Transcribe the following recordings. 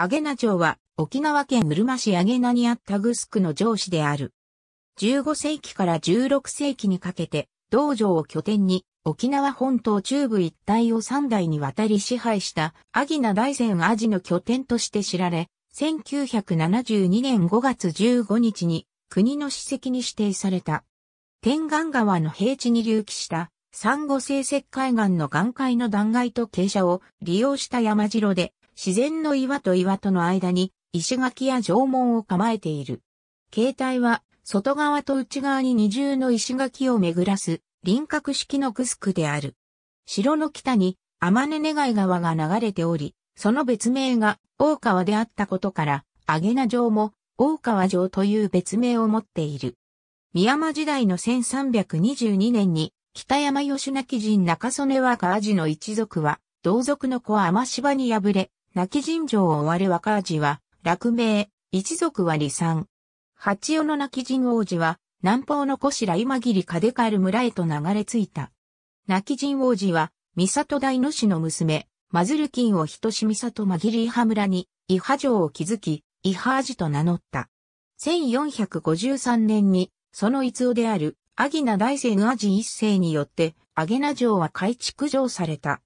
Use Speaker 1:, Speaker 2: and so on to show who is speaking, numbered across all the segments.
Speaker 1: アゲナ城は沖縄県うるま市アゲナにあったグスクの城市である。15世紀から16世紀にかけて、道場を拠点に沖縄本島中部一帯を三代にわたり支配したアギナ大山アジの拠点として知られ、1972年5月15日に国の史跡に指定された。天岩川の平地に隆起した珊瑚生石海岸の岩塊の断崖と傾斜を利用した山城で自然の岩と岩との間に石垣や縄文を構えている。形態は外側と内側に二重の石垣を巡らす輪郭式のグスクである。城の北に天根願川が流れており、その別名が大川であったことから、アゲナ城も大川城という別名を持っている。宮山時代の1322年に北山義なき人中曽根若川の一族は同族の子は天芝に敗れ、泣き尋常を追われ若味は、落命、一族は離散。八代の泣き尋王子は、南方の小白今切カデカる村へと流れ着いた。泣き尋王子は、三里大野氏の娘、マズルキンを人し三里紛り伊波村に、伊波城を築き、伊波味と名乗った。1453年に、その逸夫である、アギナ大聖のアジ一世によって、アゲナ城は改築城された。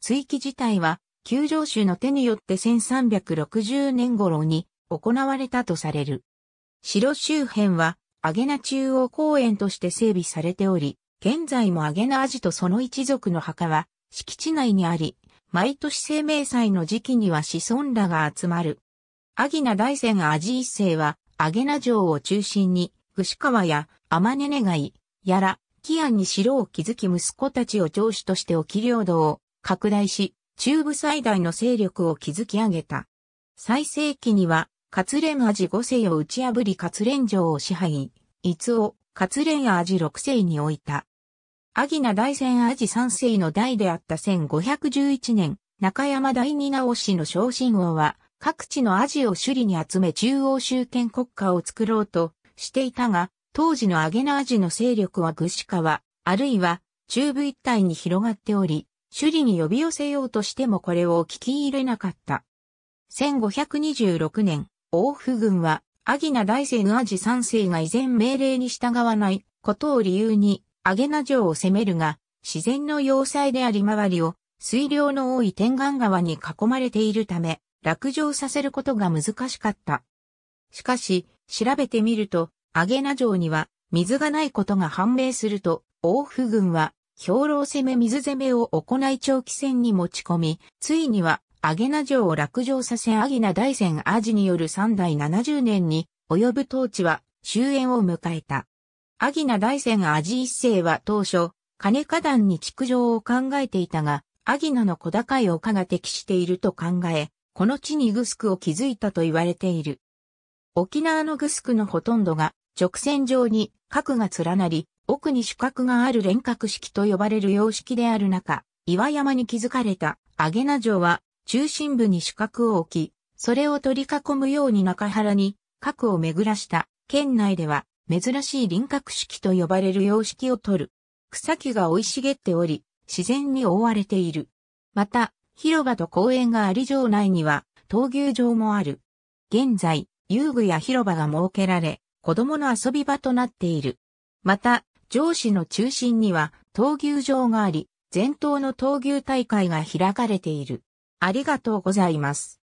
Speaker 1: 追記自体は、旧条州の手によって1360年頃に行われたとされる。城周辺は、アゲナ中央公園として整備されており、現在もアゲナアジとその一族の墓は敷地内にあり、毎年生命祭の時期には子孫らが集まる。アギナ大戦アジ一世は、アゲナ城を中心に、串川や天ネ願イ、やら、キアンに城を築き息子たちを城主として沖領土を拡大し、中部最大の勢力を築き上げた。最盛期には、カツレンアジ5世を打ち破りカツレン城を支配、伊津をカツレンアジ6世に置いた。アギナ大戦ジ3世の代であった1511年、中山大二直氏の昇進王は、各地のアジを首里に集め中央集権国家を作ろうとしていたが、当時のアゲナアジの勢力は具志化は、あるいは中部一帯に広がっており、首里に呼び寄せようとしてもこれを聞き入れなかった。1526年、王府軍は、アギナ大戦アジ三世が依然命令に従わないことを理由に、アゲナ城を攻めるが、自然の要塞であり周りを、水量の多い天眼川に囲まれているため、落城させることが難しかった。しかし、調べてみると、アゲナ城には水がないことが判明すると、王府軍は兵糧攻め水攻めを行い長期戦に持ち込み、ついには、アゲナ城を落城させアギナ大戦アジによる三代七十年に及ぶ統治は終焉を迎えた。アギナ大戦アジ一世は当初、金花壇に築城を考えていたが、アギナの小高い丘が適していると考え、この地にグスクを築いたと言われている。沖縄のグスクのほとんどが直線上に核が連なり、奥に主角がある連角式と呼ばれる様式である中、岩山に築かれたアゲナ城は中心部に主角を置き、それを取り囲むように中原に核を巡らした県内では珍しい輪郭式と呼ばれる様式を取る。草木が生い茂っており、自然に覆われている。また、広場と公園があり城内には、闘牛場もある。現在、遊具や広場が設けられ、子供の遊び場となっている。また、上司の中心には闘牛場があり、全頭の闘牛大会が開かれている。ありがとうございます。